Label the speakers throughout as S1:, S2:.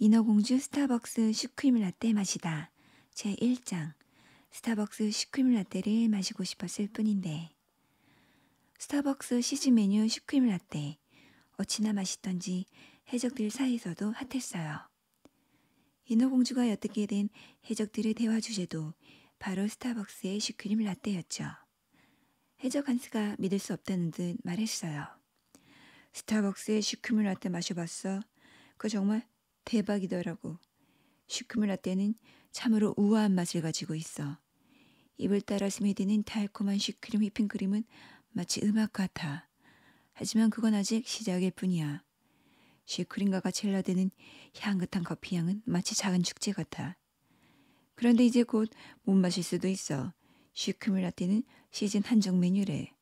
S1: 인어공주 스타벅스 슈크림 라떼 마시다. 제1장 스타벅스 슈크림 라떼를 마시고 싶었을 뿐인데 스타벅스 시즌 메뉴 슈크림 라떼 어찌나 맛있던지 해적들 사이에서도 핫했어요. 인어공주가 엿듣게 된 해적들의 대화 주제도 바로 스타벅스의 슈크림 라떼였죠. 해적 한스가 믿을 수 없다는 듯 말했어요. 스타벅스의 슈크림 라떼 마셔봤어? 그거 정말 대박이더라고. 슈크물라떼는 참으로 우아한 맛을 가지고 있어. 입을 따라 스며드는 달콤한 슈크림 휘핑크림은 마치 음악 같아. 하지만 그건 아직 시작일 뿐이야. 슈크림과 같이 흘러드는 향긋한 커피향은 마치 작은 축제 같아. 그런데 이제 곧 못 마실 수도 있어. 슈크림 라테는 시즌 한정 메뉴래.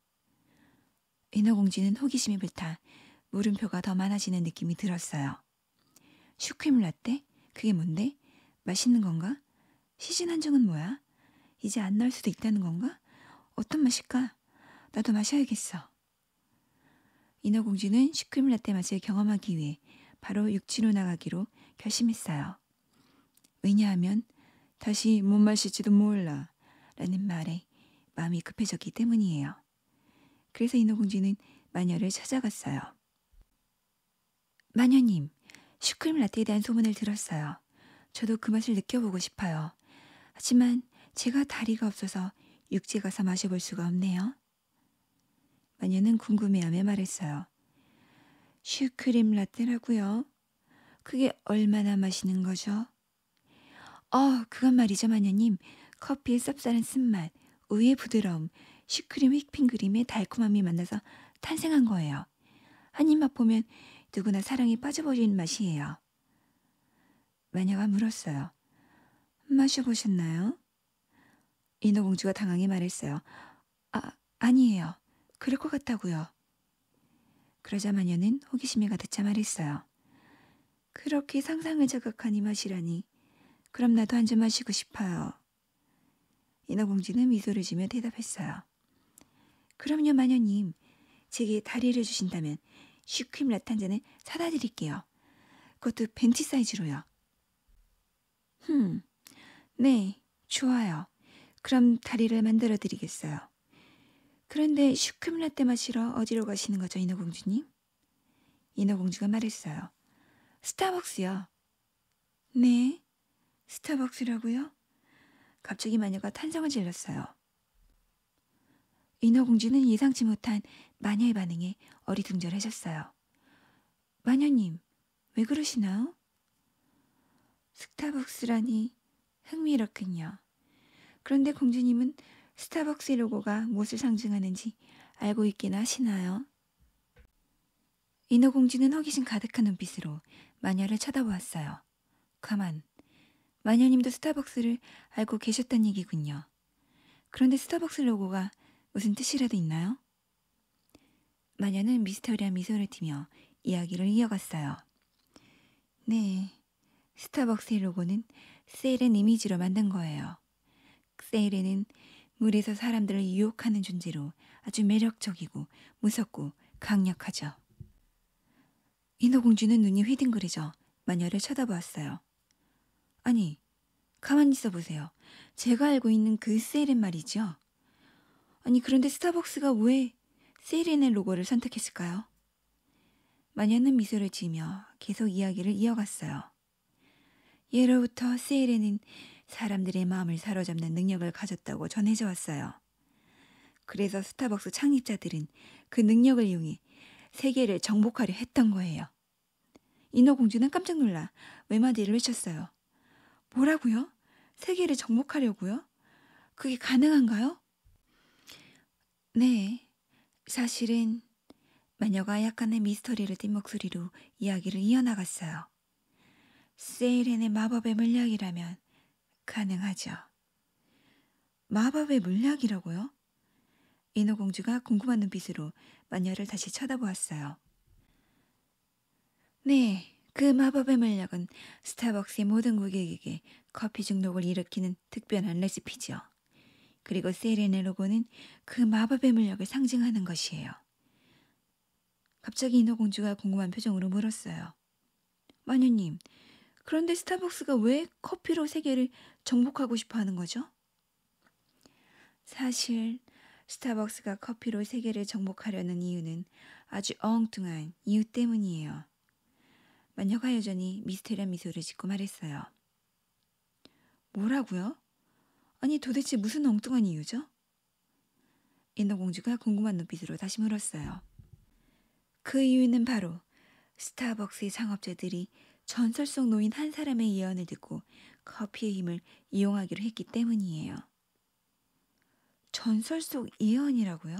S1: 인어공주는 호기심이 불타 물음표가 더 많아지는 느낌이 들었어요. 슈크림 라떼? 그게 뭔데? 맛있는 건가? 시즌 한정은 뭐야? 이제 안 나올 수도 있다는 건가? 어떤 맛일까? 나도 마셔야겠어. 인어공주는 슈크림 라떼 맛을 경험하기 위해 바로 육지로 나가기로 결심했어요. 왜냐하면 다시 못 마실지도 몰라 라는 말에 마음이 급해졌기 때문이에요. 그래서 인어공주는 마녀를 찾아갔어요. 마녀님, 슈크림 라떼에 대한 소문을 들었어요. 저도 그 맛을 느껴보고 싶어요. 하지만 제가 다리가 없어서 육지 에 가서 마셔볼 수가 없네요. 마녀는 궁금해하며 말했어요. 슈크림 라떼라고요? 그게 얼마나 맛있는 거죠? 어, 그건 말이죠, 마녀님. 커피의 쌉싸한 쓴맛, 우유의 부드러움, 슈크림 휘핑 그림의 달콤함이 만나서 탄생한 거예요. 한입 맛보면 누구나 사랑에 빠져버린 맛이에요. 마녀가 물었어요. 마셔보셨나요? 인어공주가 당황해 말했어요. 아, 아니에요. 그럴 것 같다고요. 그러자 마녀는 호기심에 가득 차 말했어요. 그렇게 상상을 자극한 이 맛이라니. 그럼 나도 한 잔 마시고 싶어요. 인어공주는 미소를 지며 대답했어요. 그럼요, 마녀님. 제게 다리를 주신다면 슈크림 라탄제는 사다 드릴게요. 그것도 벤치 사이즈로요. 흠, 네, 좋아요. 그럼 다리를 만들어 드리겠어요. 그런데 슈크림 라떼 마시러 어디로 가시는 거죠, 인어공주님? 인어공주가 말했어요. 스타벅스요. 네, 스타벅스라고요? 갑자기 마녀가 탄성을 질렀어요. 인어공주는 예상치 못한 마녀의 반응에 어리둥절하셨어요. 마녀님, 왜 그러시나요? 스타벅스라니 흥미롭군요. 그런데 공주님은 스타벅스 의 로고가 무엇을 상징하는지 알고 있긴 하시나요? 인어공주는 허기심 가득한 눈빛으로 마녀를 쳐다보았어요. 가만, 마녀님도 스타벅스를 알고 계셨단 얘기군요. 그런데 스타벅스 로고가 무슨 뜻이라도 있나요? 마녀는 미스터리한 미소를 띠며 이야기를 이어갔어요. 네, 스타벅스의 로고는 세일은 이미지로 만든 거예요. 세일에는 물에서 사람들을 유혹하는 존재로 아주 매력적이고 무섭고 강력하죠. 인어공주는 눈이 휘둥그레져 마녀를 쳐다보았어요. 아니, 가만히 있어 보세요. 제가 알고 있는 그 세일은 말이죠. 아니 그런데 스타벅스가 왜 세일인의 로고를 선택했을까요? 마녀는 미소를 지으며 계속 이야기를 이어갔어요. 예로부터 세일에는 사람들의 마음을 사로잡는 능력을 가졌다고 전해져 왔어요. 그래서 스타벅스 창립자들은 그 능력을 이용해 세계를 정복하려 했던 거예요. 인어공주는 깜짝 놀라 외마디를 외쳤어요. 뭐라고요? 세계를 정복하려고요? 그게 가능한가요? 네, 사실은 마녀가 약간의 미스터리를 띈 목소리로 이야기를 이어나갔어요. 세일렌의 마법의 물약이라면 가능하죠. 마법의 물약이라고요? 인어공주가 궁금한 눈빛으로 마녀를 다시 쳐다보았어요. 네, 그 마법의 물약은 스타벅스의 모든 고객에게 커피 중독을 일으키는 특별한 레시피죠 그리고 세렌의 로고는 그 마법의 물력을 상징하는 것이에요. 갑자기 인어공주가 궁금한 표정으로 물었어요. 마녀님, 그런데 스타벅스가 왜 커피로 세계를 정복하고 싶어 하는 거죠? 사실 스타벅스가 커피로 세계를 정복하려는 이유는 아주 엉뚱한 이유 때문이에요. 마녀가 여전히 미스테리한 미소를 짓고 말했어요. 뭐라고요? 아니 도대체 무슨 엉뚱한 이유죠? 인어공주가 궁금한 눈빛으로 다시 물었어요. 그 이유는 바로 스타벅스의 상업자들이 전설 속 노인 한 사람의 예언을 듣고 커피의 힘을 이용하기로 했기 때문이에요. 전설 속 예언이라고요?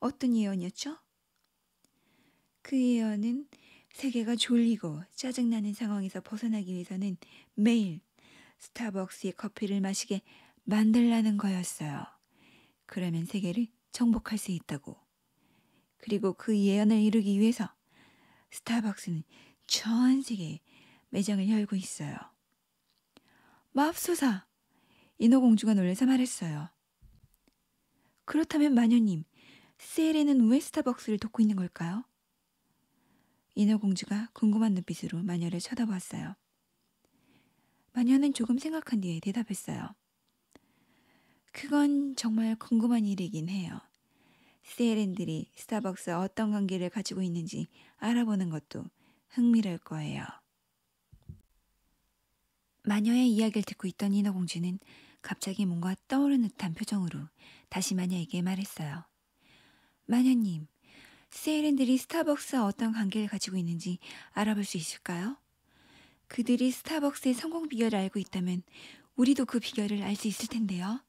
S1: 어떤 예언이었죠? 그 예언은 세계가 졸리고 짜증나는 상황에서 벗어나기 위해서는 매일 스타벅스의 커피를 마시게 만들라는 거였어요. 그러면 세계를 정복할 수 있다고. 그리고 그 예언을 이루기 위해서 스타벅스는 전 세계에 매장을 열고 있어요. 마법소사! 인어공주가 놀래서 말했어요. 그렇다면 마녀님, 세일에는 왜 스타벅스를 돕고 있는 걸까요? 인어공주가 궁금한 눈빛으로 마녀를 쳐다보았어요. 마녀는 조금 생각한 뒤에 대답했어요. 그건 정말 궁금한 일이긴 해요. CLN들이 스타벅스와 어떤 관계를 가지고 있는지 알아보는 것도 흥미로울 거예요. 마녀의 이야기를 듣고 있던 인어공주는 갑자기 뭔가 떠오른 듯한 표정으로 다시 마녀에게 말했어요. 마녀님, 스웨덴들이 스타벅스와 어떤 관계를 가지고 있는지 알아볼 수 있을까요? 그들이 스타벅스의 성공 비결을 알고 있다면 우리도 그 비결을 알 수 있을 텐데요.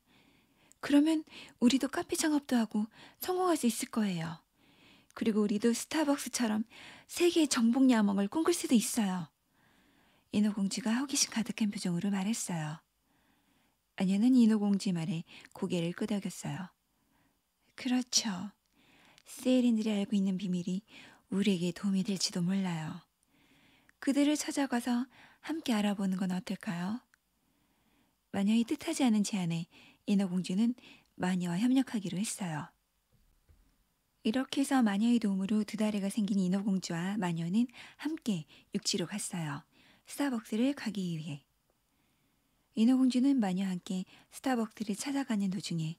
S1: 그러면 우리도 카페 창업도 하고 성공할 수 있을 거예요. 그리고 우리도 스타벅스처럼 세계의 정복 야망을 꿈꿀 수도 있어요. 인어공주가 호기심 가득한 표정으로 말했어요. 아냐는 인어공주 말에 고개를 끄덕였어요. 그렇죠. 세일인들이 알고 있는 비밀이 우리에게 도움이 될지도 몰라요. 그들을 찾아가서 함께 알아보는 건 어떨까요? 마녀의 뜻하지 않은 제안에 인어공주는 마녀와 협력하기로 했어요. 이렇게 해서 마녀의 도움으로 두 다리가 생긴 인어공주와 마녀는 함께 육지로 갔어요. 스타벅스를 가기 위해. 인어공주는 마녀와 함께 스타벅스를 찾아가는 도중에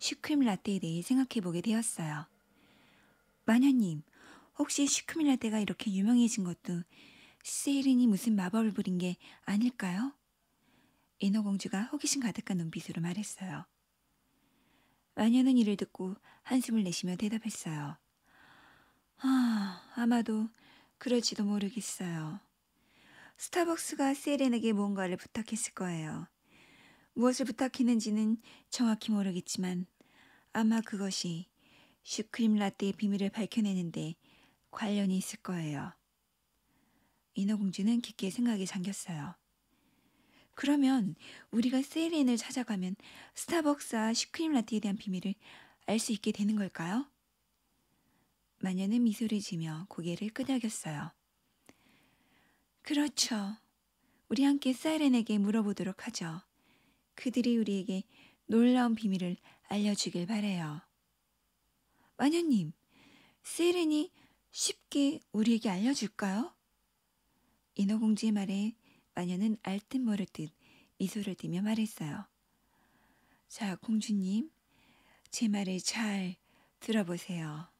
S1: 슈크림 라떼에 대해 생각해보게 되었어요. 마녀님, 혹시 슈크림 라떼가 이렇게 유명해진 것도 세이린이 무슨 마법을 부린 게 아닐까요? 인어공주가 호기심 가득한 눈빛으로 말했어요. 마녀는 이를 듣고 한숨을 내쉬며 대답했어요. 아, 아마도 그럴지도 모르겠어요. 스타벅스가 세렌에게 뭔가를 부탁했을 거예요. 무엇을 부탁했는지는 정확히 모르겠지만 아마 그것이 슈크림 라떼의 비밀을 밝혀내는데 관련이 있을 거예요. 인어공주는 깊게 생각이 잠겼어요. 그러면 우리가 세이인을 찾아가면 스타벅스와 슈크림 라떼에 대한 비밀을 알 수 있게 되는 걸까요? 마녀는 미소를 지며 고개를 끄덕였어요. 그렇죠. 우리 함께 사이렌에게 물어보도록 하죠. 그들이 우리에게 놀라운 비밀을 알려주길 바래요. 마녀님, 세이렌이 쉽게 우리에게 알려줄까요? 인어공주의 말에 마녀는 알 듯 모를 듯 미소를 띠며 말했어요. 자, 공주님, 제 말을 잘 들어보세요.